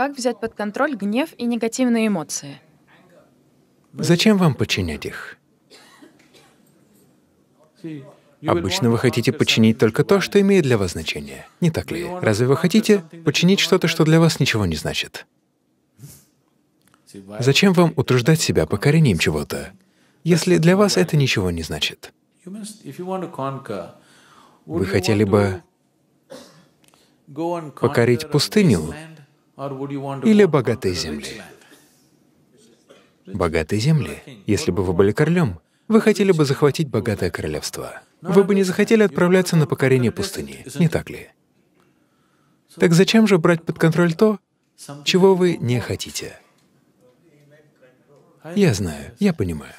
Как взять под контроль гнев и негативные эмоции? Зачем вам подчинять их? Обычно вы хотите подчинить только то, что имеет для вас значение. Не так ли? Разве вы хотите подчинить что-то, что для вас ничего не значит? Зачем вам утруждать себя покорением чего-то, если для вас это ничего не значит? Вы хотели бы покорить пустыню или богатой земли? Богатой земли. Если бы вы были королем, вы хотели бы захватить богатое королевство. Вы бы не захотели отправляться на покорение пустыни, не так ли? Так зачем же брать под контроль то, чего вы не хотите? Я знаю, я понимаю.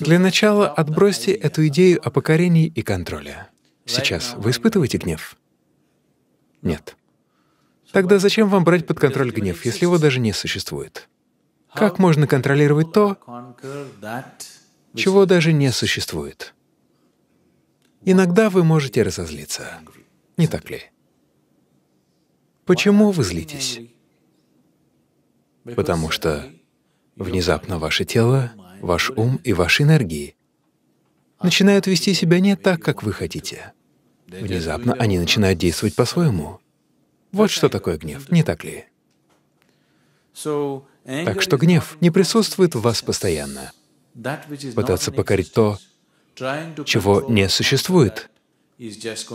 Для начала отбросьте эту идею о покорении и контроле. Сейчас вы испытываете гнев? Нет. Тогда зачем вам брать под контроль гнев, если его даже не существует? Как можно контролировать то, чего даже не существует? Иногда вы можете разозлиться. Не так ли? Почему вы злитесь? Потому что внезапно ваше тело ваш ум и ваши энергии начинают вести себя не так, как вы хотите. Внезапно они начинают действовать по-своему. Вот что такое гнев, не так ли? Так что гнев не присутствует в вас постоянно. Пытаться покорить то, чего не существует,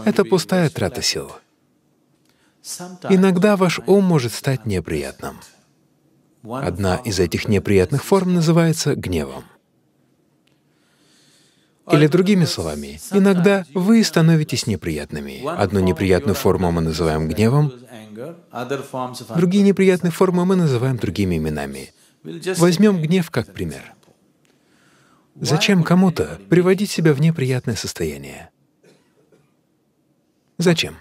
это пустая трата сил. Иногда ваш ум может стать неприятным. Одна из этих неприятных форм называется гневом. Или другими словами, иногда вы становитесь неприятными. Одну неприятную форму мы называем гневом, другие неприятные формы мы называем другими именами. Возьмем гнев как пример. Зачем кому-то приводить себя в неприятное состояние? Зачем?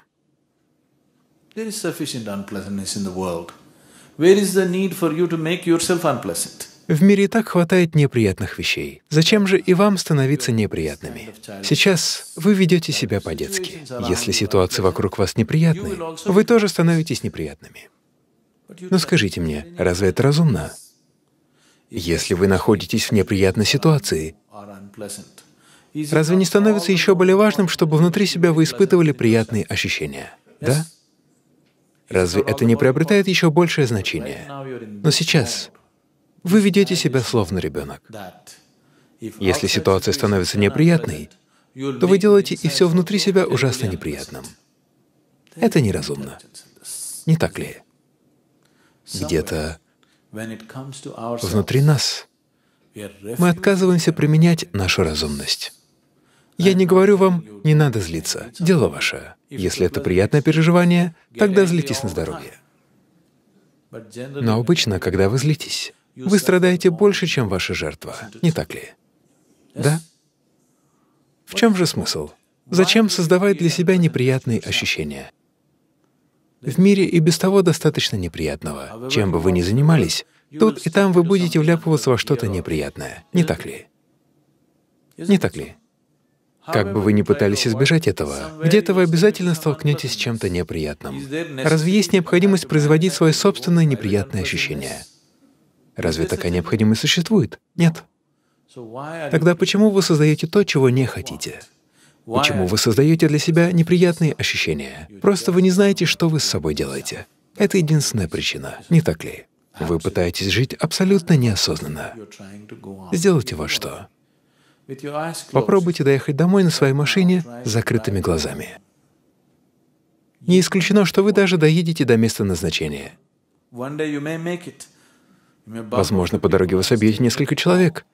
Where is the need for you to make yourself unpleasant? В мире и так хватает неприятных вещей. Зачем же и вам становиться неприятными? Сейчас вы ведете себя по-детски. Если ситуации вокруг вас неприятные, вы тоже становитесь неприятными. Но скажите мне, разве это разумно? Если вы находитесь в неприятной ситуации, разве не становится еще более важным, чтобы внутри себя вы испытывали приятные ощущения? Да? Разве это не приобретает еще большее значение? Но сейчас вы ведете себя словно ребенок. Если ситуация становится неприятной, то вы делаете и все внутри себя ужасно неприятным. Это неразумно. Не так ли? Где-то внутри нас мы отказываемся применять нашу разумность. Я не говорю вам, не надо злиться, дело ваше. Если это приятное переживание, тогда злитесь на здоровье. Но обычно, когда вы злитесь, вы страдаете больше, чем ваша жертва, не так ли? Да? В чем же смысл? Зачем создавать для себя неприятные ощущения? В мире и без того достаточно неприятного. Чем бы вы ни занимались, тут и там вы будете вляпываться во что-то неприятное, не так ли? Не так ли? Как бы вы ни пытались избежать этого, где-то вы обязательно столкнетесь с чем-то неприятным. Разве есть необходимость производить свои собственные неприятные ощущения? Разве такая необходимость существует? Нет. Тогда почему вы создаете то, чего не хотите? Почему вы создаете для себя неприятные ощущения? Просто вы не знаете, что вы с собой делаете. Это единственная причина, не так ли? Вы пытаетесь жить абсолютно неосознанно. Сделайте вот что. Попробуйте доехать домой на своей машине с закрытыми глазами. Не исключено, что вы даже доедете до места назначения. Возможно, по дороге вы собьете несколько человек,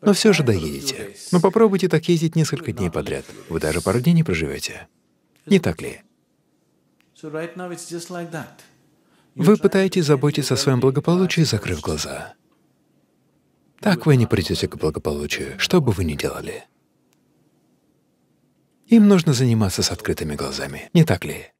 но все же доедете. Но попробуйте так ездить несколько дней подряд. Вы даже пару дней не проживете. Не так ли? Вы пытаетесь заботиться о своем благополучии, закрыв глаза так вы не придете к благополучию, что бы вы ни делали. Им нужно заниматься с открытыми глазами, не так ли?